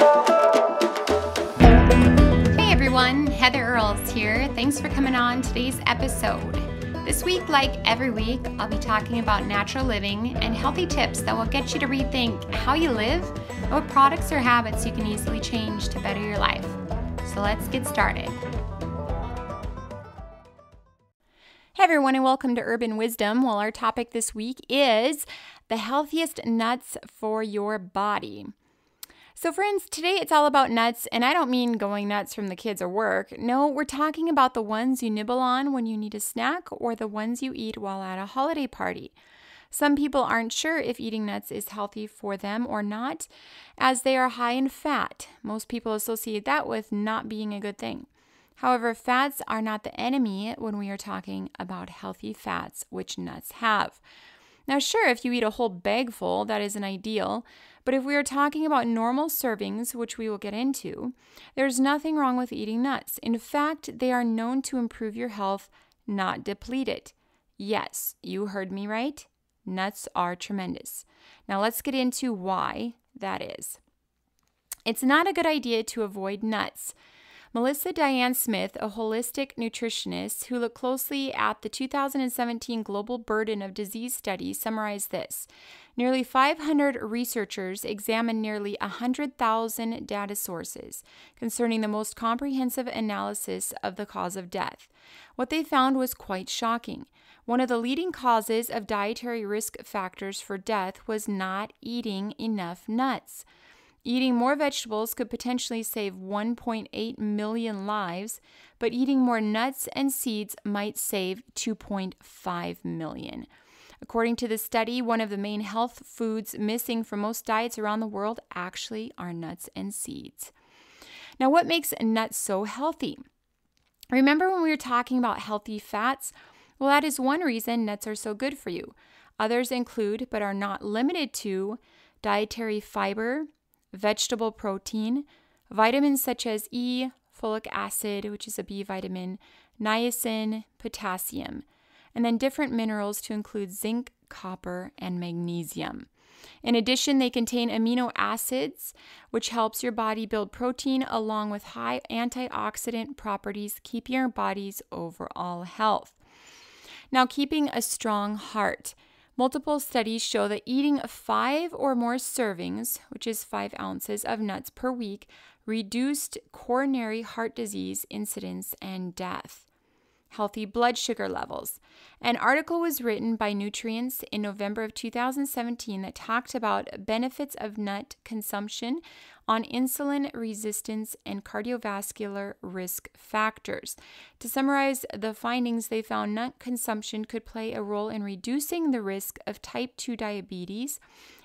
Hey everyone, Heather Earls here. Thanks for coming on today's episode. This week, like every week, I'll be talking about natural living and healthy tips that will get you to rethink how you live and what products or habits you can easily change to better your life. So let's get started. Hey everyone, and welcome to Urban Wisdom. Well, our topic this week is the healthiest nuts for your body. So, friends, today it's all about nuts, and I don't mean going nuts from the kids or work. No, we're talking about the ones you nibble on when you need a snack or the ones you eat while at a holiday party. Some people aren't sure if eating nuts is healthy for them or not, as they are high in fat. Most people associate that with not being a good thing. However, fats are not the enemy when we are talking about healthy fats, which nuts have. Now, sure, if you eat a whole bag full, that isn't ideal, but if we are talking about normal servings, which we will get into, there's nothing wrong with eating nuts. In fact, they are known to improve your health, not deplete it. Yes, you heard me right. Nuts are tremendous. Now, let's get into why that is. It's not a good idea to avoid nuts. Melissa Diane Smith, a holistic nutritionist who looked closely at the 2017 Global Burden of Disease study, summarized this. Nearly 500 researchers examined nearly 100,000 data sources concerning the most comprehensive analysis of the cause of death. What they found was quite shocking. One of the leading causes of dietary risk factors for death was not eating enough nuts. Eating more vegetables could potentially save 1.8 million lives, but eating more nuts and seeds might save 2.5 million. According to the study, one of the main health foods missing from most diets around the world actually are nuts and seeds. Now, what makes nuts so healthy? Remember when we were talking about healthy fats? Well, that is one reason nuts are so good for you. Others include, but are not limited to, dietary fiber, vegetable protein, vitamins such as E, folic acid, which is a B vitamin, niacin, potassium, and then different minerals to include zinc, copper, and magnesium. In addition, they contain amino acids, which helps your body build protein along with high antioxidant properties, keep your body's overall health. Now, keeping a strong heart. Multiple studies show that eating five or more servings, which is five ounces of nuts per week, reduced coronary heart disease incidence and death healthy blood sugar levels. An article was written by Nutrients in November of 2017 that talked about benefits of nut consumption on insulin resistance and cardiovascular risk factors. To summarize the findings, they found nut consumption could play a role in reducing the risk of type 2 diabetes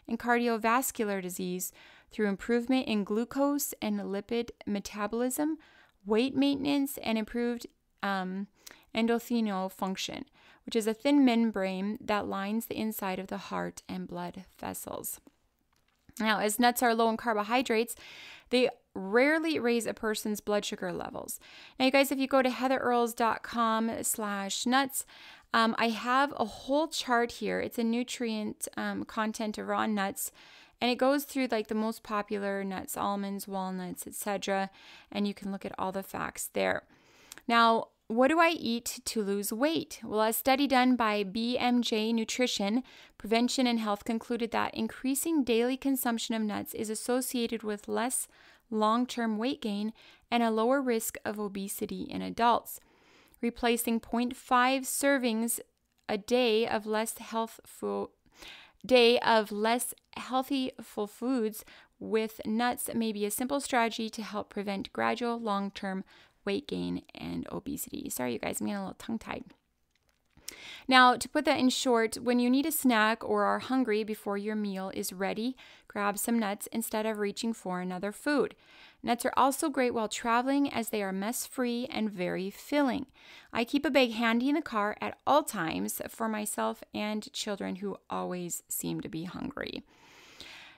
and cardiovascular disease through improvement in glucose and lipid metabolism weight maintenance, and improved um, endothelial function, which is a thin membrane that lines the inside of the heart and blood vessels. Now, as nuts are low in carbohydrates, they rarely raise a person's blood sugar levels. Now, you guys, if you go to heatherearls.com slash nuts, um, I have a whole chart here. It's a nutrient um, content of raw nuts, and it goes through like the most popular nuts, almonds, walnuts, etc. And you can look at all the facts there. Now, what do I eat to lose weight? Well, a study done by BMJ Nutrition Prevention and Health concluded that increasing daily consumption of nuts is associated with less long term weight gain and a lower risk of obesity in adults. Replacing 0.5 servings a day of less healthful day of less healthy full foods with nuts may be a simple strategy to help prevent gradual long-term weight gain, and obesity. Sorry, you guys, I'm getting a little tongue tied. Now, to put that in short, when you need a snack or are hungry before your meal is ready, grab some nuts instead of reaching for another food. Nuts are also great while traveling as they are mess free and very filling. I keep a bag handy in the car at all times for myself and children who always seem to be hungry.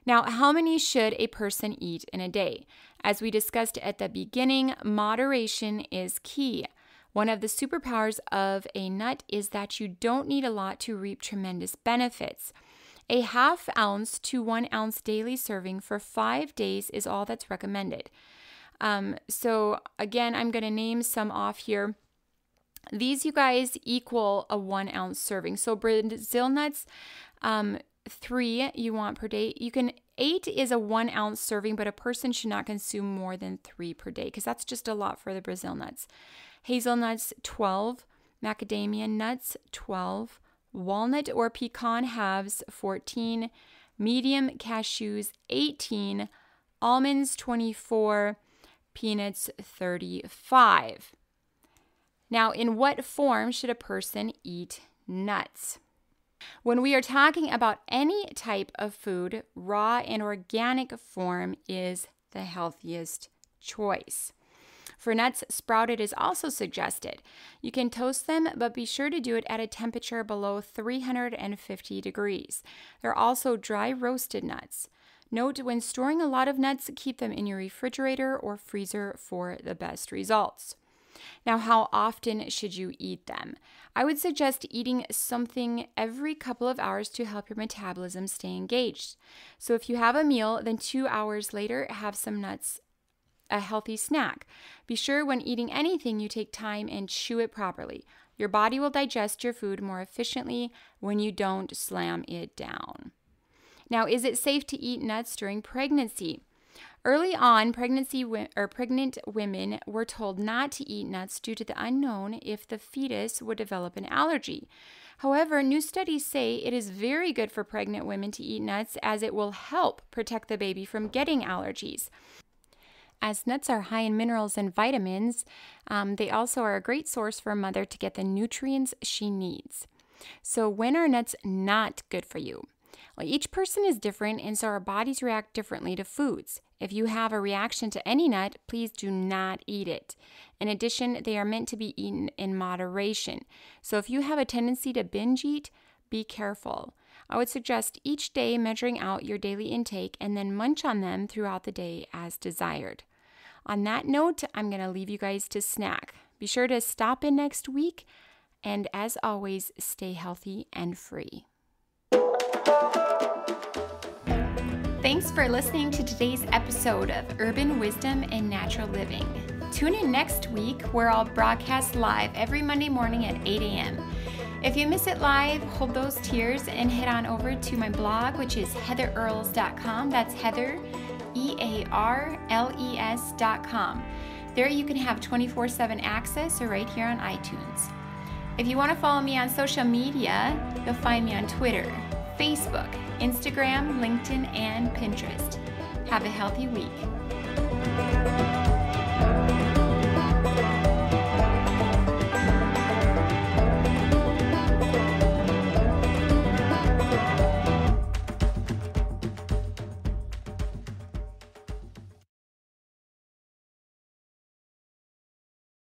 Now, how many should a person eat in a day? As we discussed at the beginning, moderation is key. One of the superpowers of a nut is that you don't need a lot to reap tremendous benefits. A half ounce to one ounce daily serving for five days is all that's recommended. Um, so, again, I'm going to name some off here. These, you guys, equal a one ounce serving. So, Brazil nuts, um, three you want per day. You can, eight is a one ounce serving, but a person should not consume more than three per day because that's just a lot for the Brazil nuts. Hazelnuts, 12. Macadamia nuts, 12. Walnut or pecan halves, 14. Medium cashews, 18. Almonds, 24. Peanuts, 35. Now, in what form should a person eat nuts? When we are talking about any type of food, raw and organic form is the healthiest choice. For nuts, sprouted is also suggested. You can toast them, but be sure to do it at a temperature below 350 degrees. There are also dry roasted nuts. Note when storing a lot of nuts, keep them in your refrigerator or freezer for the best results. Now, how often should you eat them? I would suggest eating something every couple of hours to help your metabolism stay engaged. So, if you have a meal, then two hours later, have some nuts a healthy snack. Be sure when eating anything you take time and chew it properly. Your body will digest your food more efficiently when you don't slam it down. Now, is it safe to eat nuts during pregnancy? Early on, pregnancy or pregnant women were told not to eat nuts due to the unknown if the fetus would develop an allergy. However, new studies say it is very good for pregnant women to eat nuts as it will help protect the baby from getting allergies. As nuts are high in minerals and vitamins, um, they also are a great source for a mother to get the nutrients she needs. So, when are nuts not good for you? Well, each person is different, and so our bodies react differently to foods. If you have a reaction to any nut, please do not eat it. In addition, they are meant to be eaten in moderation. So if you have a tendency to binge eat, be careful. I would suggest each day measuring out your daily intake and then munch on them throughout the day as desired. On that note, I'm going to leave you guys to snack. Be sure to stop in next week, and as always, stay healthy and free. Thanks for listening to today's episode of Urban Wisdom and Natural Living. Tune in next week where I'll broadcast live every Monday morning at 8 a.m. If you miss it live, hold those tears and head on over to my blog, which is heatherearls.com. That's Heather, E A R L E S.com. There you can have 24 7 access or right here on iTunes. If you want to follow me on social media, you'll find me on Twitter. Facebook, Instagram, LinkedIn, and Pinterest. Have a healthy week.